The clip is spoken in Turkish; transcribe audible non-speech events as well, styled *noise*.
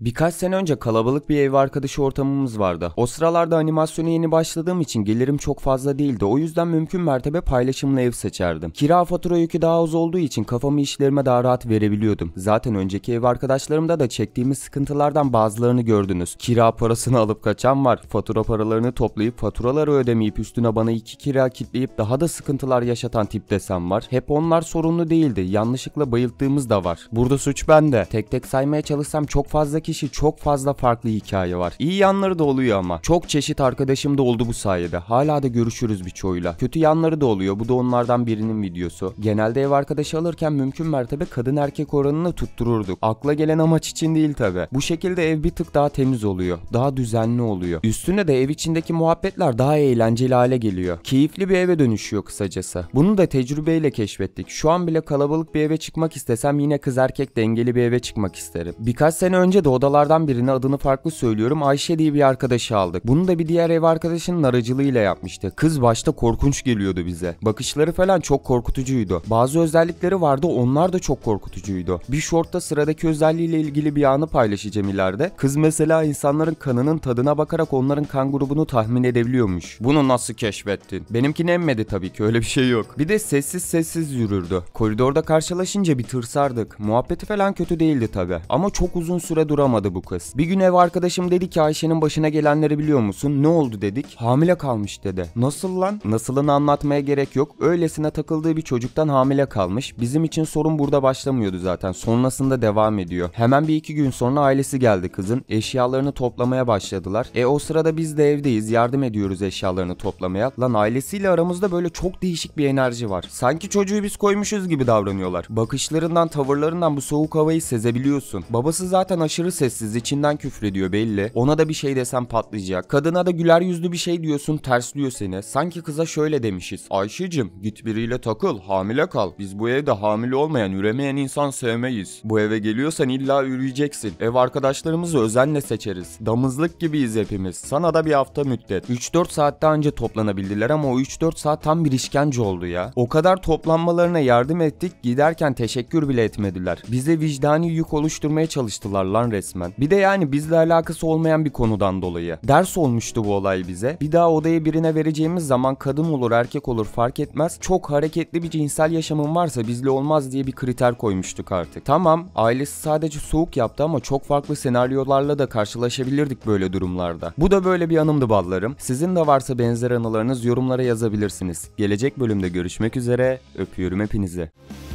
Birkaç sene önce kalabalık bir ev arkadaşı ortamımız vardı. O sıralarda animasyona yeni başladığım için gelirim çok fazla değildi. O yüzden mümkün mertebe paylaşımlı ev seçerdim. Kira fatura yükü daha az olduğu için kafamı işlerime daha rahat verebiliyordum. Zaten önceki ev arkadaşlarımda da çektiğimiz sıkıntılardan bazılarını gördünüz. Kira parasını *laughs* alıp kaçan var. Fatura paralarını toplayıp faturaları ödemeyip üstüne bana iki kira kitleyip daha da sıkıntılar yaşatan tip desem var. Hep onlar sorunlu değildi. Yanlışlıkla fazla bayılttığımız da var. Burada suç bende. Tek tek saymaya çalışsam çok fazla kişi çok fazla farklı hikaye var. İyi yanları da oluyor ama. Çok çeşit arkadaşım da oldu bu sayede. Hala da görüşürüz birçoğuyla. Kötü yanları da oluyor. Bu da onlardan birinin videosu. Genelde ev arkadaşı alırken mümkün mertebe kadın erkek oranını tuttururduk. Akla gelen amaç için değil tabi. Bu şekilde ev bir tık daha temiz oluyor. Daha düzenli oluyor. Üstüne de ev içindeki muhabbetler daha eğlenceli hale geliyor. Keyifli bir eve dönüşüyor kısacası. Bunu da tecrübeyle keşfettik. Şu an bile kalabalık bir eve çıkmak istesem yine kız erkek dengeli bir eve çıkmak isterim. Birkaç sene önce de odalardan birine adını farklı söylüyorum Ayşe diye bir arkadaşı aldık. Bunu da bir diğer ev arkadaşının aracılığıyla yapmıştı. Kız başta korkunç geliyordu bize. Bakışları falan çok korkutucuydu. Bazı özellikleri vardı onlar da çok korkutucuydu. Bir şortta sıradaki özelliğiyle ilgili bir anı paylaşacağım ileride. Kız mesela insanların kanının tadına bakarak onların kan grubunu tahmin edebiliyormuş. Bunu nasıl keşfettin? Benimkini emmedi tabii ki öyle bir şey yok. Bir de sessiz sessiz yürürdü. Koridorda karşılaşınca geçince bir tırsardık. Muhabbeti falan kötü değildi tabi. Ama çok uzun süre duramadı bu kız. Bir gün ev arkadaşım dedi ki Ayşe'nin başına gelenleri biliyor musun? Ne oldu dedik. Hamile kalmış dedi. Nasıl lan? Nasılını anlatmaya gerek yok. Öylesine takıldığı bir çocuktan hamile kalmış. Bizim için sorun burada başlamıyordu zaten. Sonrasında devam ediyor. Hemen bir iki gün sonra ailesi geldi kızın. Eşyalarını toplamaya başladılar. E o sırada biz de evdeyiz. Yardım ediyoruz eşyalarını toplamaya. Lan ailesiyle aramızda böyle çok değişik bir enerji var. Sanki çocuğu biz koymuşuz gibi davranıyorlar. Bak Bakışlarından, tavırlarından bu soğuk havayı sezebiliyorsun. Babası zaten aşırı sessiz, içinden küfrediyor belli. Ona da bir şey desen patlayacak. Kadına da güler yüzlü bir şey diyorsun, tersliyor seni. Sanki kıza şöyle demişiz. Ayşe'cim git biriyle takıl, hamile kal. Biz bu evde hamile olmayan, üremeyen insan sevmeyiz. Bu eve geliyorsan illa üreyeceksin. Ev arkadaşlarımızı özenle seçeriz. Damızlık gibiyiz hepimiz. Sana da bir hafta müddet. 3-4 saatte önce toplanabildiler ama o 3-4 saat tam bir işkence oldu ya. O kadar toplanmalarına yardım ettik giderken teşekkür bile etmediler. Bize vicdani yük oluşturmaya çalıştılar lan resmen. Bir de yani bizle alakası olmayan bir konudan dolayı. Ders olmuştu bu olay bize. Bir daha odayı birine vereceğimiz zaman kadın olur erkek olur fark etmez. Çok hareketli bir cinsel yaşamın varsa bizle olmaz diye bir kriter koymuştuk artık. Tamam ailesi sadece soğuk yaptı ama çok farklı senaryolarla da karşılaşabilirdik böyle durumlarda. Bu da böyle bir anımdı ballarım. Sizin de varsa benzer anılarınız yorumlara yazabilirsiniz. Gelecek bölümde görüşmek üzere. Öpüyorum hepinizi.